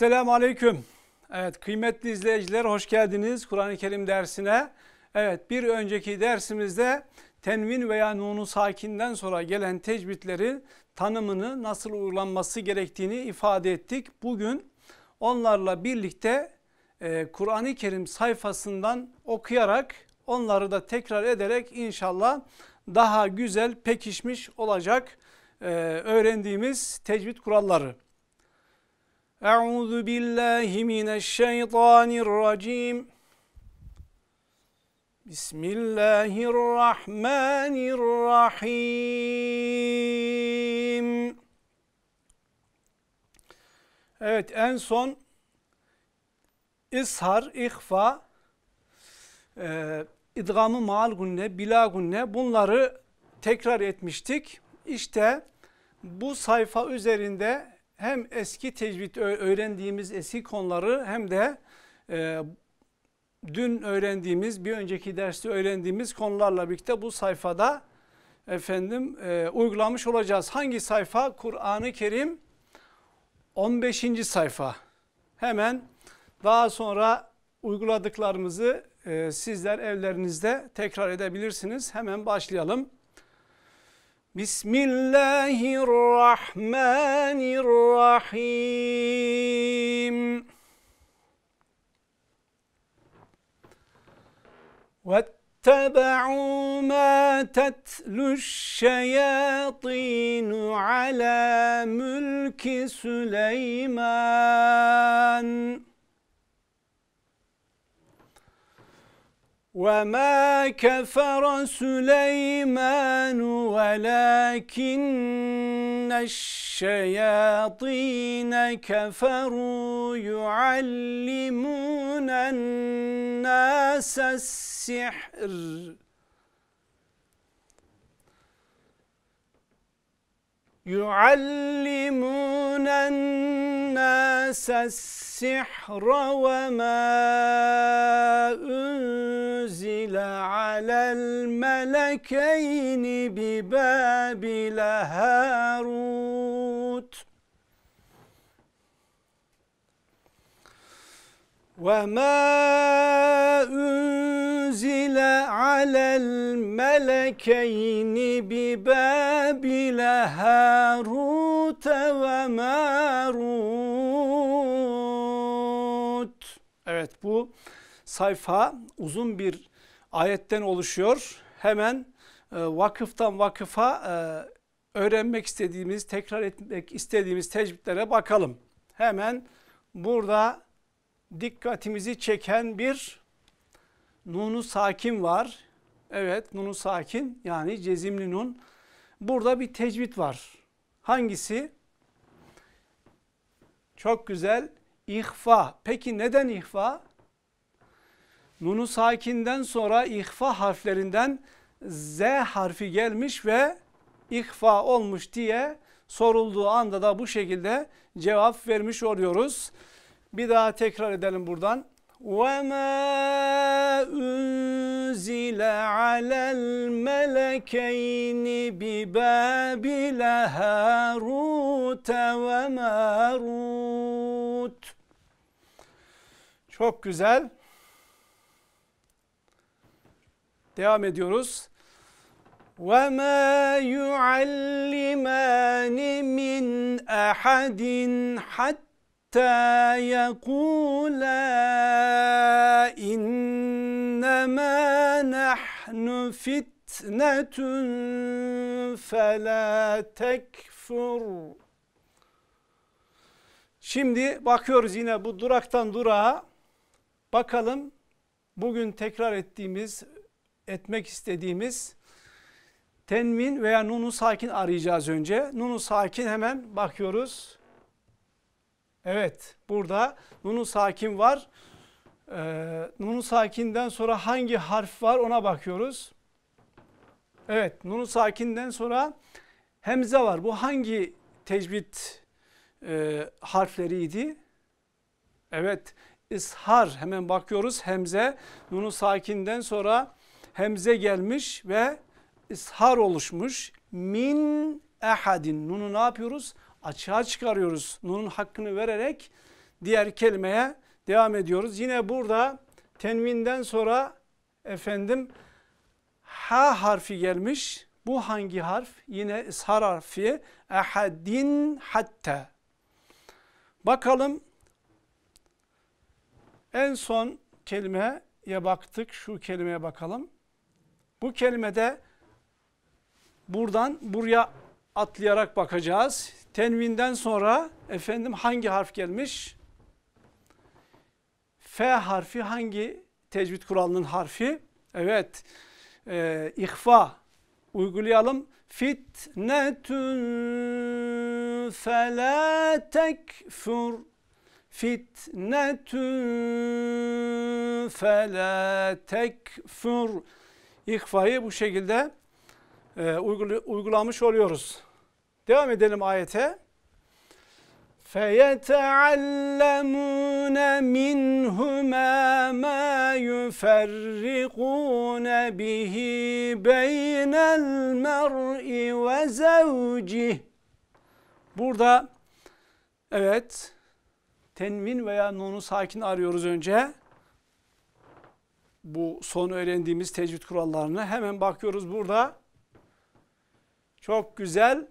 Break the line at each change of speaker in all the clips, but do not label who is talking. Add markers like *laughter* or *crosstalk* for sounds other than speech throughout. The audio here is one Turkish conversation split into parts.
Selamun Aleyküm. Evet kıymetli izleyiciler hoş geldiniz Kur'an-ı Kerim dersine. Evet bir önceki dersimizde tenvin veya nunu sakinden sonra gelen tecbitlerin tanımını nasıl uygulanması gerektiğini ifade ettik. Bugün onlarla birlikte e, Kur'an-ı Kerim sayfasından okuyarak onları da tekrar ederek inşallah daha güzel pekişmiş olacak e, öğrendiğimiz tecbit kuralları. أعوذ بالله من الشيطان الرجيم بسم الله الرحمن Evet en son ishar, ihfa, e, idgamı maal gunne, bila gunne bunları tekrar etmiştik. İşte bu sayfa üzerinde hem eski tecvid öğrendiğimiz eski konuları hem de e, dün öğrendiğimiz bir önceki derste öğrendiğimiz konularla birlikte bu sayfada efendim e, uygulamış olacağız. Hangi sayfa? Kur'an-ı Kerim 15. sayfa. Hemen daha sonra uyguladıklarımızı e, sizler evlerinizde tekrar edebilirsiniz. Hemen başlayalım. بسم الله الرحمن الرحيم واتبعوا ما تتلو الشياطين على ملك سليمان وما كفر سليمان ولكن الشياطين كفروا يعلمون الناس السحر يعلمون الناس السحر وما أنزل على الملكين ببابل هاروت وما أنزل unzile alel melekeyni bi babile harute ve marut. Evet bu sayfa uzun bir ayetten oluşuyor. Hemen e, vakıftan vakıfa e, öğrenmek istediğimiz, tekrar etmek istediğimiz tecvidlere bakalım. Hemen burada dikkatimizi çeken bir Nunu sakin var. Evet nunu sakin yani cezimli nun. Burada bir tecvid var. Hangisi? Çok güzel. İhfa. Peki neden ihfa? Nunu sakinden sonra ihfa harflerinden Z harfi gelmiş ve ihfa olmuş diye sorulduğu anda da bu şekilde cevap vermiş oluyoruz. Bir daha tekrar edelim buradan. وما أنزل على الملكين ببابل هاروت وماروت Çok güzel. Devam ediyoruz. وَمَا يُعَلِّمَانِ مِنْ أَحَدٍ حَتَّى حتى يقولا إنما نحن fitnetun فلا tekfur. Şimdi bakıyoruz yine bu duraktan durağa. Bakalım bugün tekrar ettiğimiz, etmek istediğimiz tenmin veya nunu sakin arayacağız önce. Nunu sakin hemen bakıyoruz. Evet burada nunu sakin var. Ee, nunu sakinden sonra hangi harf var ona bakıyoruz. Evet nunu sakinden sonra hemze var. Bu hangi tecvid e, harfleriydi? Evet ishar hemen bakıyoruz hemze. Nunu sakinden sonra hemze gelmiş ve ishar oluşmuş. Min ehadin nunu ne yapıyoruz? açığa çıkarıyoruz. Nun'un hakkını vererek diğer kelimeye devam ediyoruz. Yine burada tenvinden sonra efendim ha harfi gelmiş. Bu hangi harf? Yine ishar harfi. Ehadin hatta. Bakalım en son kelimeye baktık. Şu kelimeye bakalım. Bu kelimede buradan buraya atlayarak bakacağız. Tenvinden sonra efendim hangi harf gelmiş? F harfi hangi tecvid kuralının harfi? Evet. Ee, ihfa uygulayalım. Fitnetun fela tekfur. Fitnetun fela tekfur. İhfayı bu şekilde e, uygulamış oluyoruz. Devam edelim ayete. فَيَتَعَلَّمُونَ مِنْهُمَا مَا يُفَرِّقُونَ بِهِ بَيْنَ الْمَرْءِ وَزَوْجِهِ Burada evet tenvin veya nunu sakin arıyoruz önce. Bu son öğrendiğimiz tecvid kurallarını hemen bakıyoruz burada. Çok güzel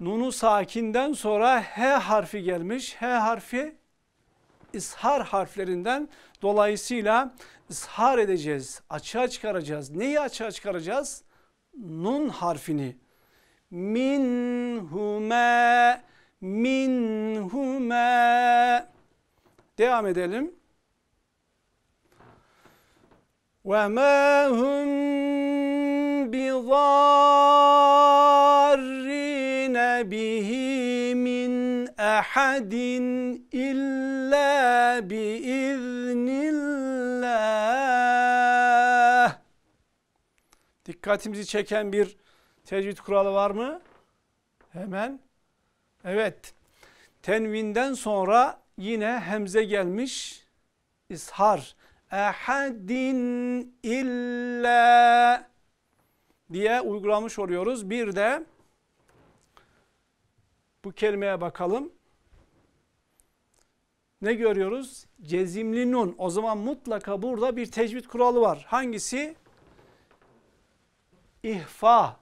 Nunu sakinden sonra H harfi gelmiş. H harfi ishar harflerinden dolayısıyla ishar edeceğiz, açığa çıkaracağız. Neyi açığa çıkaracağız? Nun harfini. Minhume, minhume. Devam edelim. Ve ma hum bi به من أحد إلا بإذن الله Dikkatimizi çeken bir tecvid kuralı var mı? Hemen. Evet. Tenvinden sonra yine hemze gelmiş. İshar. Ehadin illa diye uygulamış oluyoruz. Bir de bu kelimeye bakalım. Ne görüyoruz? Cezimli nun. O zaman mutlaka burada bir tecvid kuralı var. Hangisi? İhfa.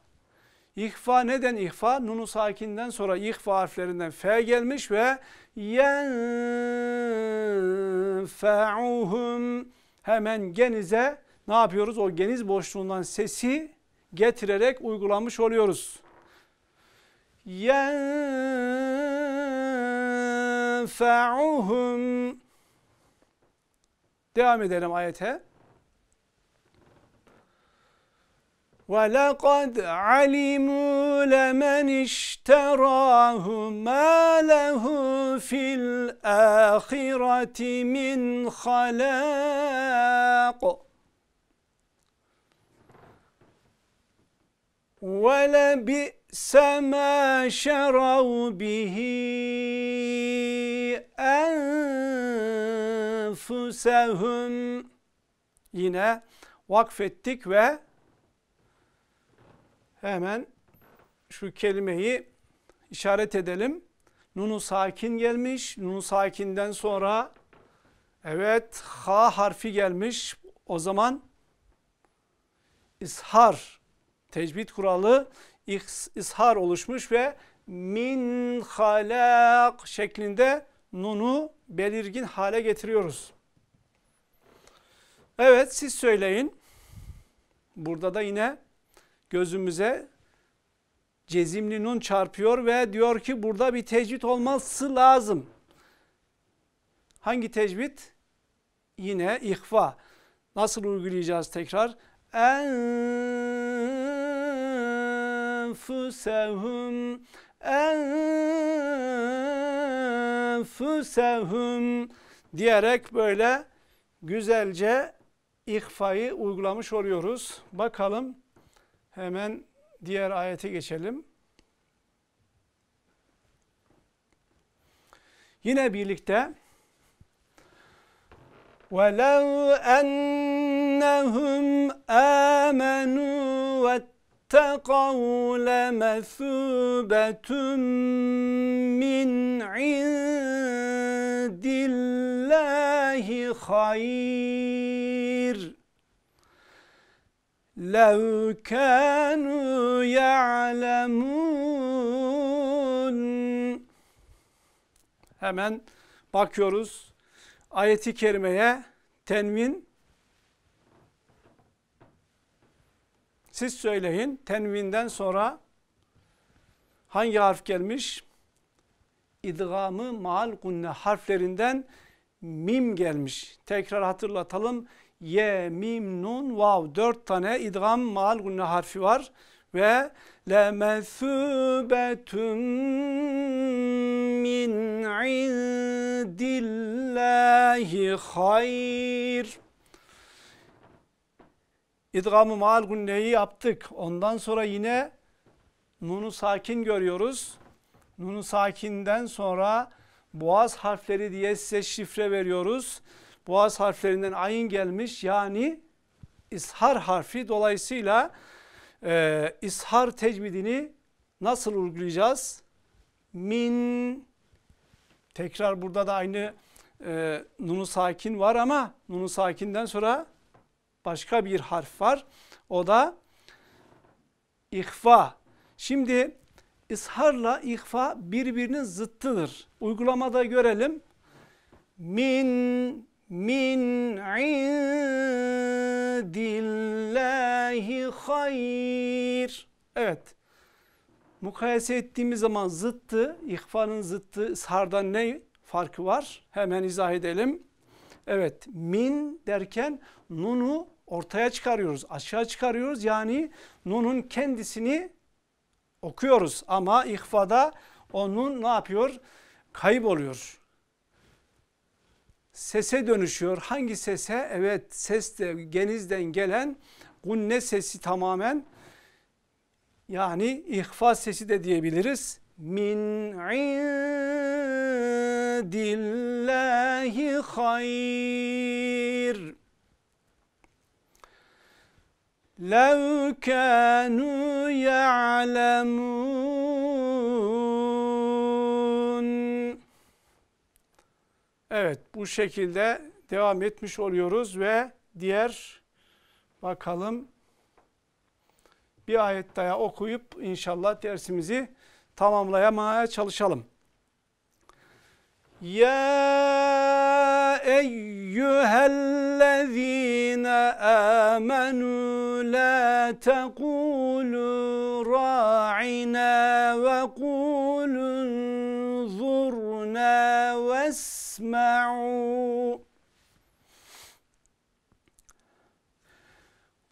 İhfa neden ihfa? Nunu sakinden sonra ihfa harflerinden F gelmiş ve yenfe'uhum hemen genize ne yapıyoruz? O geniz boşluğundan sesi getirerek uygulamış oluyoruz. يَنْفَعُهُمْ Devam edelim ayete. وَلَقَدْ عَلِمُوا لَمَنِ اشْتَرَاهُ مَا لَهُ فِي الْآخِرَةِ مِنْ خَلَاقٍ وَلَبِئْسَ مَا شَرَوْا بِهِ أَنْفُسَهُمْ Yine vakfettik ve hemen şu kelimeyi işaret edelim. Nunu sakin gelmiş. Nunu sakinden sonra evet ha harfi gelmiş. O zaman ishar tecvid kuralı ishar oluşmuş ve min halak şeklinde nunu belirgin hale getiriyoruz. Evet siz söyleyin. Burada da yine gözümüze cezimli nun çarpıyor ve diyor ki burada bir tecvid olması lazım. Hangi tecvid? Yine ihfa. Nasıl uygulayacağız tekrar? En أنفسهم enfusehum diyerek böyle güzelce ihfayı uygulamış oluyoruz. Bakalım hemen diğer ayete geçelim. Yine birlikte وَلَوْ أَنَّهُمْ آمَنُوا اتقوا لمثوبة من عند الله خير لو كانوا يعلمون Hemen bakıyoruz ayeti kerimeye tenvin Siz söyleyin tenvinden sonra hangi harf gelmiş? İdgamı maal gunne harflerinden mim gelmiş. Tekrar hatırlatalım. Ye, mim, nun, vav. Dört tane idgam maal gunne harfi var. Ve lemesubetun min indillahi hayr idgamı maal gunneyi yaptık. Ondan sonra yine nunu sakin görüyoruz. Nunu sakinden sonra boğaz harfleri diye size şifre veriyoruz. Boğaz harflerinden ayın gelmiş yani ishar harfi. Dolayısıyla e, ishar tecvidini nasıl uygulayacağız? Min tekrar burada da aynı e, nunu sakin var ama nunu sakinden sonra başka bir harf var. O da ihfa. Şimdi isharla ihfa birbirinin zıttıdır. Uygulamada görelim. Min min indillahi hayr. Evet. Mukayese ettiğimiz zaman zıttı, ihfanın zıttı, ishardan ne farkı var? Hemen izah edelim. Evet, min derken nunu ortaya çıkarıyoruz, aşağı çıkarıyoruz. Yani nunun kendisini okuyoruz ama ihfada onun ne yapıyor? Kayboluyor. Sese dönüşüyor. Hangi sese? Evet ses de genizden gelen gunne sesi tamamen yani ihfa sesi de diyebiliriz. Min indillahi hayr. لَوْ كَانُوا يَعْلَمُونَ Evet bu şekilde devam etmiş oluyoruz ve diğer bakalım bir ayet daha okuyup inşallah dersimizi tamamlayamaya çalışalım. Ya ey أيها الذين آمنوا لا تقولوا راعنا وقولوا انظرنا واسمعوا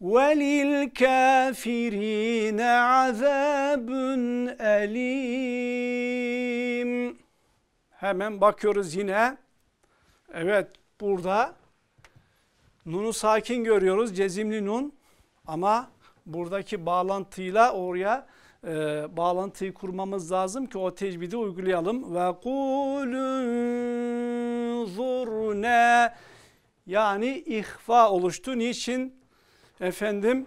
وللكافرين عذاب أليم Hemen bakıyoruz yine. Evet burada nunu sakin görüyoruz. Cezimli nun ama buradaki bağlantıyla oraya e, bağlantıyı kurmamız lazım ki o tecvidi uygulayalım. Ve kulün zurne yani ihfa oluştu. Niçin? Efendim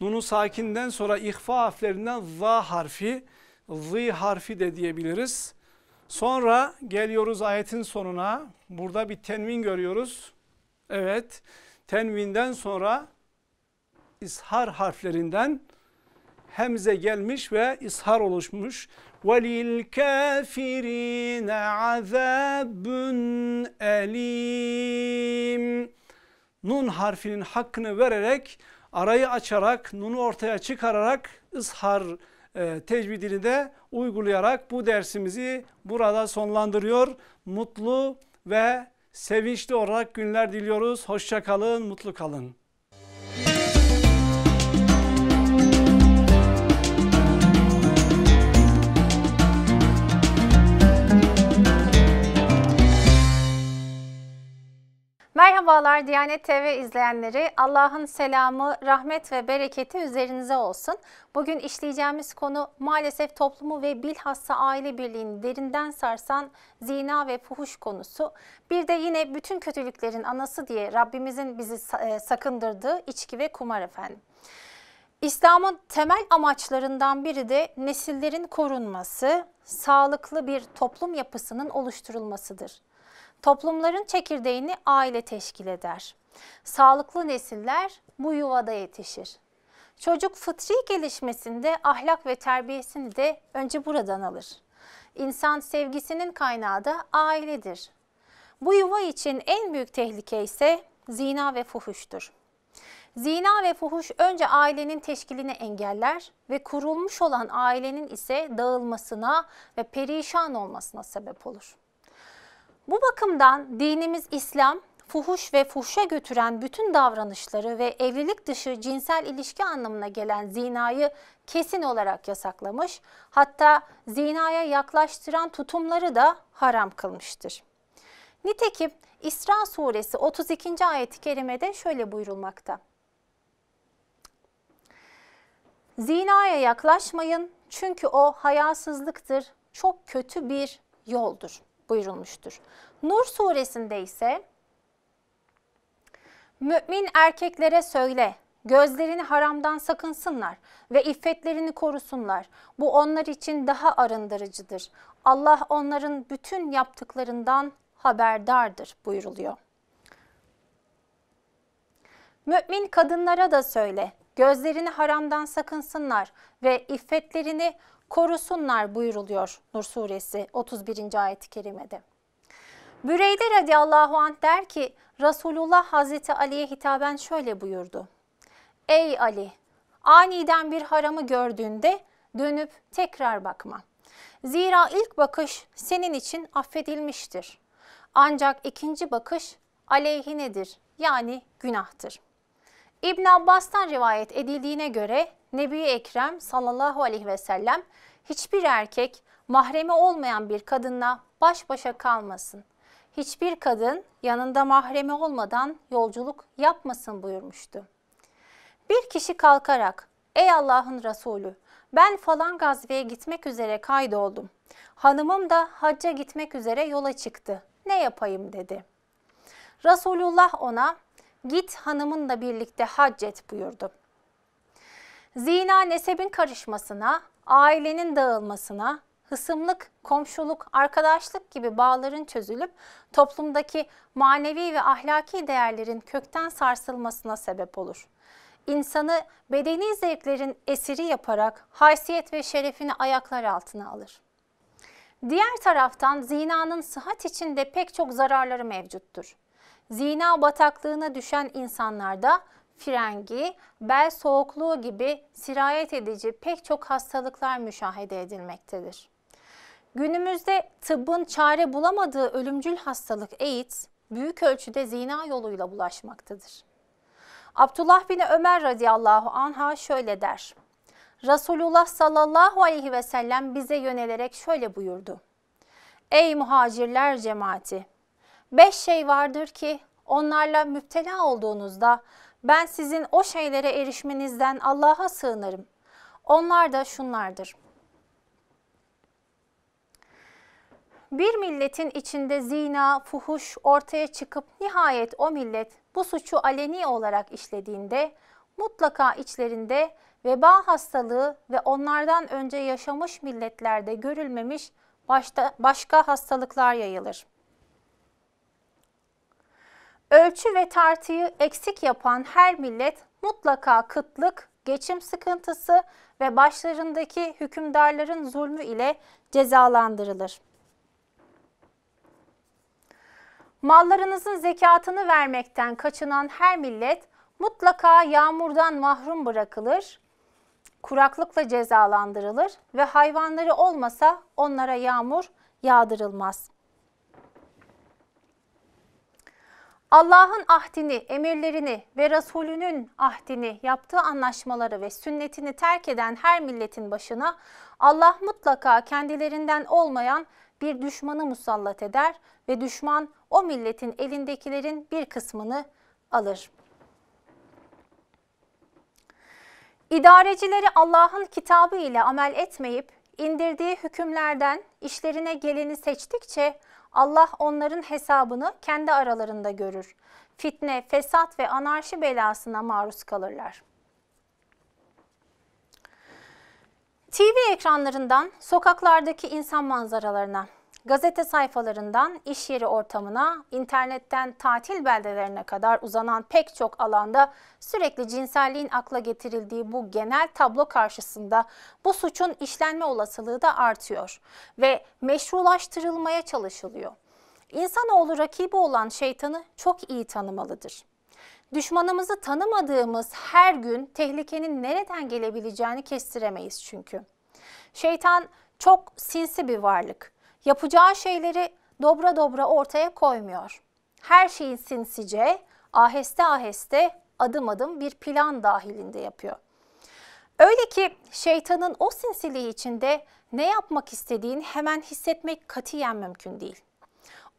nunu sakinden sonra ihfa harflerinden za harfi, zi harfi de diyebiliriz. Sonra geliyoruz ayetin sonuna. Burada bir tenvin görüyoruz. Evet. Tenvinden sonra ishar harflerinden hemze gelmiş ve ishar oluşmuş. Velil kafirine azabun elim. Nun harfinin hakkını vererek, arayı açarak, nunu ortaya çıkararak ishar e, tecvidini de uygulayarak bu dersimizi burada sonlandırıyor. Mutlu ve sevinçli olarak günler diliyoruz. Hoşça kalın, mutlu kalın.
Merhabalar Diyanet TV izleyenleri. Allah'ın selamı, rahmet ve bereketi üzerinize olsun. Bugün işleyeceğimiz konu maalesef toplumu ve bilhassa aile birliğini derinden sarsan zina ve fuhuş konusu. Bir de yine bütün kötülüklerin anası diye Rabbimizin bizi e, sakındırdığı içki ve kumar efendim. İslam'ın temel amaçlarından biri de nesillerin korunması, sağlıklı bir toplum yapısının oluşturulmasıdır. Toplumların çekirdeğini aile teşkil eder. Sağlıklı nesiller bu yuvada yetişir. Çocuk fıtri gelişmesinde ahlak ve terbiyesini de önce buradan alır. İnsan sevgisinin kaynağı da ailedir. Bu yuva için en büyük tehlike ise zina ve fuhuştur. Zina ve fuhuş önce ailenin teşkilini engeller ve kurulmuş olan ailenin ise dağılmasına ve perişan olmasına sebep olur. Bu bakımdan dinimiz İslam fuhuş ve fuhşa götüren bütün davranışları ve evlilik dışı cinsel ilişki anlamına gelen zinayı kesin olarak yasaklamış, hatta zinaya yaklaştıran tutumları da haram kılmıştır. Nitekim İsra suresi 32. ayet-i kerimede şöyle buyurulmakta. Zinaya yaklaşmayın çünkü o hayasızlıktır, çok kötü bir yoldur buyurulmuştur. Nur suresinde ise mümin erkeklere söyle gözlerini haramdan sakınsınlar ve iffetlerini korusunlar. Bu onlar için daha arındırıcıdır. Allah onların bütün yaptıklarından haberdardır buyuruluyor. Mümin kadınlara da söyle, gözlerini haramdan sakınsınlar ve iffetlerini korusunlar buyuruluyor Nur suresi 31. ayet-i kerimede. Büreyde radiyallahu anh der ki Resulullah Hazreti Ali'ye hitaben şöyle buyurdu. Ey Ali aniden bir haramı gördüğünde dönüp tekrar bakma. Zira ilk bakış senin için affedilmiştir. Ancak ikinci bakış aleyhinedir yani günahtır. İbn Abbas'tan rivayet edildiğine göre Nebi Ekrem sallallahu aleyhi ve sellem hiçbir erkek mahremi olmayan bir kadınla baş başa kalmasın. Hiçbir kadın yanında mahremi olmadan yolculuk yapmasın buyurmuştu. Bir kişi kalkarak ey Allah'ın Resulü ben falan gazveye gitmek üzere kaydoldum. Hanımım da hacca gitmek üzere yola çıktı. Ne yapayım dedi. Resulullah ona git hanımınla birlikte hac et buyurdu. Zina nesebin karışmasına, ailenin dağılmasına, hısımlık, komşuluk, arkadaşlık gibi bağların çözülüp toplumdaki manevi ve ahlaki değerlerin kökten sarsılmasına sebep olur. İnsanı bedeni zevklerin esiri yaparak haysiyet ve şerefini ayaklar altına alır. Diğer taraftan zinanın sıhhat içinde pek çok zararları mevcuttur. Zina bataklığına düşen insanlarda frengi, bel soğukluğu gibi sirayet edici pek çok hastalıklar müşahede edilmektedir. Günümüzde tıbbın çare bulamadığı ölümcül hastalık AIDS, büyük ölçüde zina yoluyla bulaşmaktadır. Abdullah bin Ömer radıyallahu anha şöyle der. Resulullah sallallahu aleyhi ve sellem bize yönelerek şöyle buyurdu. Ey muhacirler cemaati! Beş şey vardır ki onlarla müptela olduğunuzda ben sizin o şeylere erişmenizden Allah'a sığınırım. Onlar da şunlardır. Bir milletin içinde zina, fuhuş ortaya çıkıp nihayet o millet bu suçu aleni olarak işlediğinde mutlaka içlerinde veba hastalığı ve onlardan önce yaşamış milletlerde görülmemiş başta, başka hastalıklar yayılır. Ölçü ve tartıyı eksik yapan her millet mutlaka kıtlık, geçim sıkıntısı ve başlarındaki hükümdarların zulmü ile cezalandırılır. Mallarınızın zekatını vermekten kaçınan her millet mutlaka yağmurdan mahrum bırakılır, kuraklıkla cezalandırılır ve hayvanları olmasa onlara yağmur yağdırılmaz.'' Allah'ın ahdini, emirlerini ve Resulünün ahdini, yaptığı anlaşmaları ve sünnetini terk eden her milletin başına Allah mutlaka kendilerinden olmayan bir düşmanı musallat eder ve düşman o milletin elindekilerin bir kısmını alır. İdarecileri Allah'ın kitabı ile amel etmeyip indirdiği hükümlerden işlerine geleni seçtikçe Allah onların hesabını kendi aralarında görür. Fitne, fesat ve anarşi belasına maruz kalırlar. TV ekranlarından sokaklardaki insan manzaralarına, Gazete sayfalarından iş yeri ortamına, internetten tatil beldelerine kadar uzanan pek çok alanda sürekli cinselliğin akla getirildiği bu genel tablo karşısında bu suçun işlenme olasılığı da artıyor ve meşrulaştırılmaya çalışılıyor. İnsanoğlu rakibi olan şeytanı çok iyi tanımalıdır. Düşmanımızı tanımadığımız her gün tehlikenin nereden gelebileceğini kestiremeyiz çünkü. Şeytan çok sinsi bir varlık Yapacağı şeyleri dobra dobra ortaya koymuyor. Her şeyi sinsice, aheste aheste, adım adım bir plan dahilinde yapıyor. Öyle ki şeytanın o sinsiliği içinde ne yapmak istediğini hemen hissetmek katiyen mümkün değil.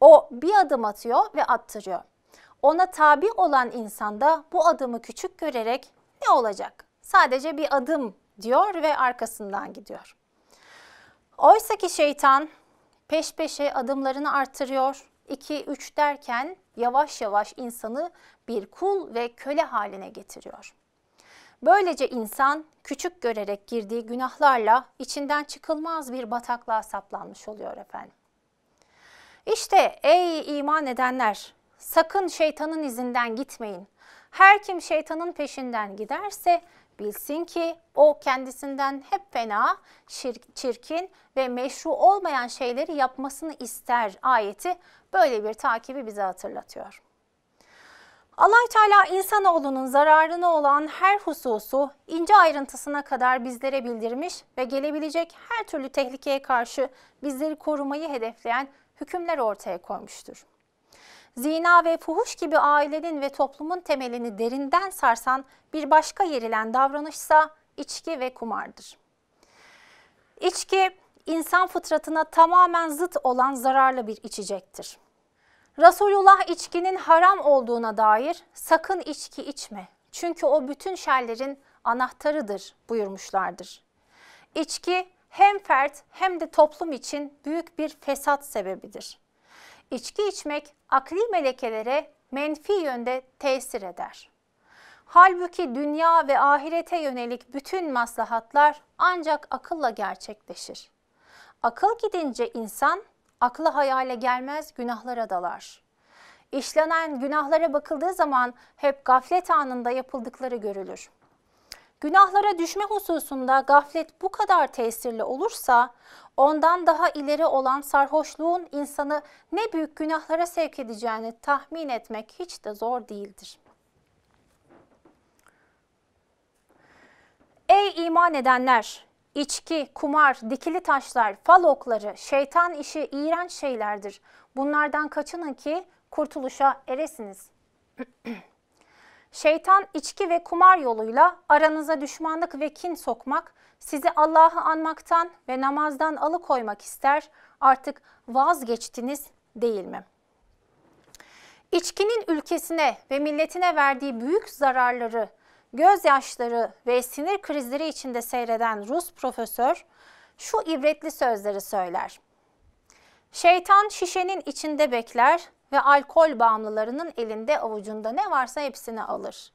O bir adım atıyor ve attırıyor. Ona tabi olan insan da bu adımı küçük görerek ne olacak? Sadece bir adım diyor ve arkasından gidiyor. Oysa ki şeytan peş peşe adımlarını artırıyor. 2 3 derken yavaş yavaş insanı bir kul ve köle haline getiriyor. Böylece insan küçük görerek girdiği günahlarla içinden çıkılmaz bir bataklığa saplanmış oluyor efendim. İşte ey iman edenler sakın şeytanın izinden gitmeyin. Her kim şeytanın peşinden giderse Bilsin ki o kendisinden hep fena, çirkin ve meşru olmayan şeyleri yapmasını ister ayeti böyle bir takibi bize hatırlatıyor. allah Teala insanoğlunun zararına olan her hususu ince ayrıntısına kadar bizlere bildirmiş ve gelebilecek her türlü tehlikeye karşı bizleri korumayı hedefleyen hükümler ortaya koymuştur zina ve fuhuş gibi ailenin ve toplumun temelini derinden sarsan bir başka yerilen davranışsa içki ve kumardır. İçki insan fıtratına tamamen zıt olan zararlı bir içecektir. Resulullah içkinin haram olduğuna dair sakın içki içme çünkü o bütün şerlerin anahtarıdır buyurmuşlardır. İçki hem fert hem de toplum için büyük bir fesat sebebidir. İçki içmek akli melekelere menfi yönde tesir eder. Halbuki dünya ve ahirete yönelik bütün maslahatlar ancak akılla gerçekleşir. Akıl gidince insan aklı hayale gelmez günahlara dalar. İşlenen günahlara bakıldığı zaman hep gaflet anında yapıldıkları görülür. Günahlara düşme hususunda gaflet bu kadar tesirli olursa ondan daha ileri olan sarhoşluğun insanı ne büyük günahlara sevk edeceğini tahmin etmek hiç de zor değildir. Ey iman edenler! İçki, kumar, dikili taşlar, fal okları, şeytan işi iğrenç şeylerdir. Bunlardan kaçının ki kurtuluşa eresiniz. *clears throat* Şeytan içki ve kumar yoluyla aranıza düşmanlık ve kin sokmak, sizi Allah'ı anmaktan ve namazdan alıkoymak ister. Artık vazgeçtiniz değil mi? İçkinin ülkesine ve milletine verdiği büyük zararları, gözyaşları ve sinir krizleri içinde seyreden Rus profesör şu ibretli sözleri söyler. Şeytan şişenin içinde bekler ve alkol bağımlılarının elinde avucunda ne varsa hepsini alır.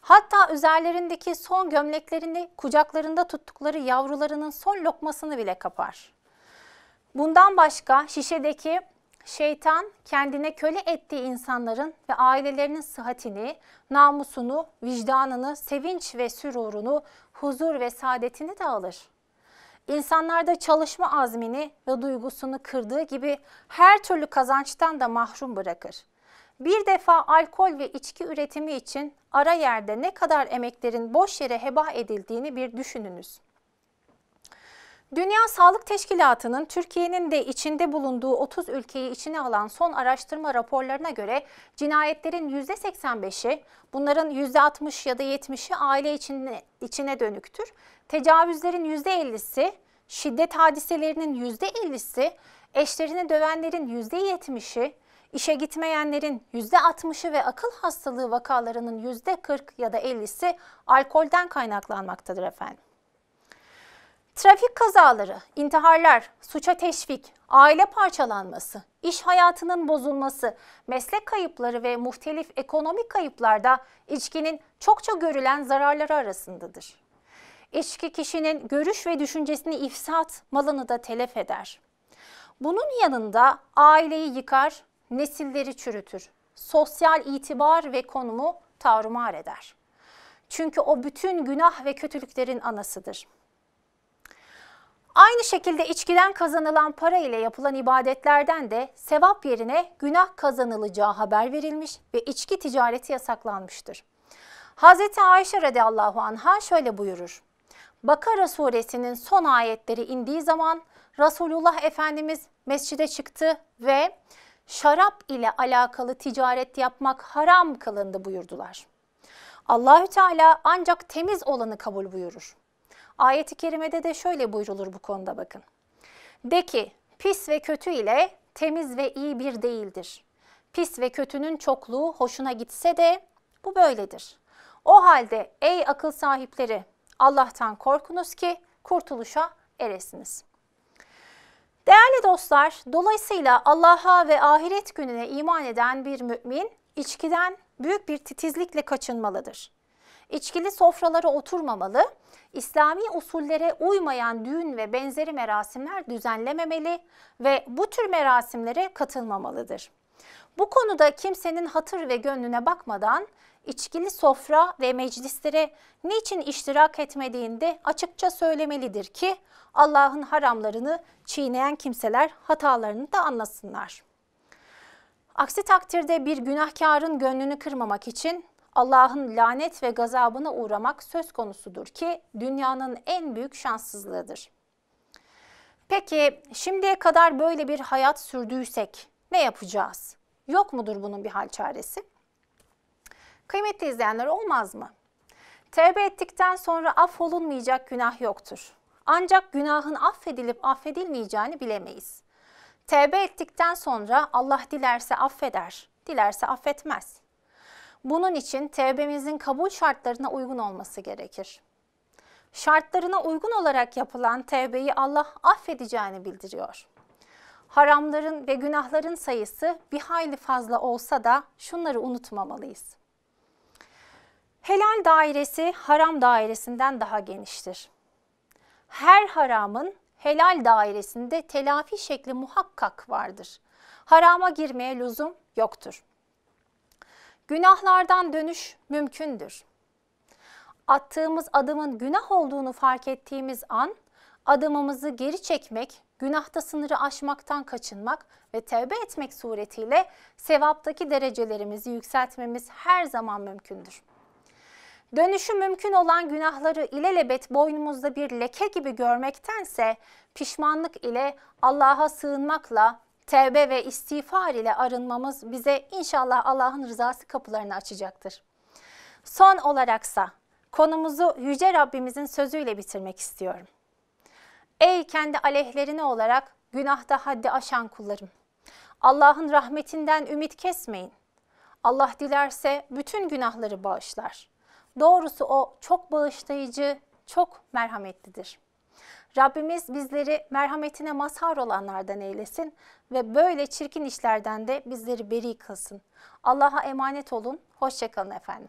Hatta üzerlerindeki son gömleklerini kucaklarında tuttukları yavrularının son lokmasını bile kapar. Bundan başka şişedeki şeytan kendine köle ettiği insanların ve ailelerinin sıhhatini, namusunu, vicdanını, sevinç ve sürurunu, huzur ve saadetini de alır. İnsanlarda çalışma azmini ve duygusunu kırdığı gibi her türlü kazançtan da mahrum bırakır. Bir defa alkol ve içki üretimi için ara yerde ne kadar emeklerin boş yere heba edildiğini bir düşününüz. Dünya Sağlık Teşkilatı'nın Türkiye'nin de içinde bulunduğu 30 ülkeyi içine alan son araştırma raporlarına göre cinayetlerin %85'i, bunların %60 ya da %70'i aile içine, içine dönüktür. Tecavüzlerin %50'si, şiddet hadiselerinin %50'si, eşlerini dövenlerin %70'i, işe gitmeyenlerin %60'ı ve akıl hastalığı vakalarının %40 ya da 50'si alkolden kaynaklanmaktadır efendim. Trafik kazaları, intiharlar, suça teşvik, aile parçalanması, iş hayatının bozulması, meslek kayıpları ve muhtelif ekonomik kayıplarda içkinin çokça görülen zararları arasındadır. İçki kişinin görüş ve düşüncesini ifsat, malını da telef eder. Bunun yanında aileyi yıkar, nesilleri çürütür, sosyal itibar ve konumu tarumar eder. Çünkü o bütün günah ve kötülüklerin anasıdır.'' Aynı şekilde içkiden kazanılan para ile yapılan ibadetlerden de sevap yerine günah kazanılacağı haber verilmiş ve içki ticareti yasaklanmıştır. Hz. Ayşe radıyallahu anha şöyle buyurur. Bakara suresinin son ayetleri indiği zaman Resulullah Efendimiz mescide çıktı ve şarap ile alakalı ticaret yapmak haram kılındı buyurdular. Allahü Teala ancak temiz olanı kabul buyurur. Ayet-i kerimede de şöyle buyrulur bu konuda bakın. De ki pis ve kötü ile temiz ve iyi bir değildir. Pis ve kötünün çokluğu hoşuna gitse de bu böyledir. O halde ey akıl sahipleri Allah'tan korkunuz ki kurtuluşa eresiniz.'' Değerli dostlar, dolayısıyla Allah'a ve ahiret gününe iman eden bir mümin içkiden büyük bir titizlikle kaçınmalıdır. İçkili sofralara oturmamalı, İslami usullere uymayan düğün ve benzeri merasimler düzenlememeli ve bu tür merasimlere katılmamalıdır. Bu konuda kimsenin hatır ve gönlüne bakmadan içkili sofra ve meclislere niçin iştirak etmediğinde açıkça söylemelidir ki Allah'ın haramlarını çiğneyen kimseler hatalarını da anlasınlar. Aksi takdirde bir günahkarın gönlünü kırmamak için Allah'ın lanet ve gazabına uğramak söz konusudur ki dünyanın en büyük şanssızlığıdır. Peki şimdiye kadar böyle bir hayat sürdüysek ne yapacağız? Yok mudur bunun bir hal çaresi? Kıymetli izleyenler olmaz mı? Tevbe ettikten sonra affolunmayacak günah yoktur. Ancak günahın affedilip affedilmeyeceğini bilemeyiz. Tevbe ettikten sonra Allah dilerse affeder, dilerse affetmez. Bunun için tevbemizin kabul şartlarına uygun olması gerekir. Şartlarına uygun olarak yapılan tevbeyi Allah affedeceğini bildiriyor. Haramların ve günahların sayısı bir hayli fazla olsa da şunları unutmamalıyız. Helal dairesi haram dairesinden daha geniştir. Her haramın helal dairesinde telafi şekli muhakkak vardır. Harama girmeye lüzum yoktur. Günahlardan dönüş mümkündür. Attığımız adımın günah olduğunu fark ettiğimiz an adımımızı geri çekmek, günahta sınırı aşmaktan kaçınmak ve tevbe etmek suretiyle sevaptaki derecelerimizi yükseltmemiz her zaman mümkündür. Dönüşü mümkün olan günahları ilelebet boynumuzda bir leke gibi görmektense pişmanlık ile Allah'a sığınmakla tevbe ve istiğfar ile arınmamız bize inşallah Allah'ın rızası kapılarını açacaktır. Son olaraksa konumuzu Yüce Rabbimizin sözüyle bitirmek istiyorum. Ey kendi aleyhlerine olarak günahta haddi aşan kullarım. Allah'ın rahmetinden ümit kesmeyin. Allah dilerse bütün günahları bağışlar. Doğrusu o çok bağışlayıcı, çok merhametlidir. Rabbimiz bizleri merhametine mazhar olanlardan eylesin ve böyle çirkin işlerden de bizleri beri kılsın. Allah'a emanet olun, hoşçakalın efendim.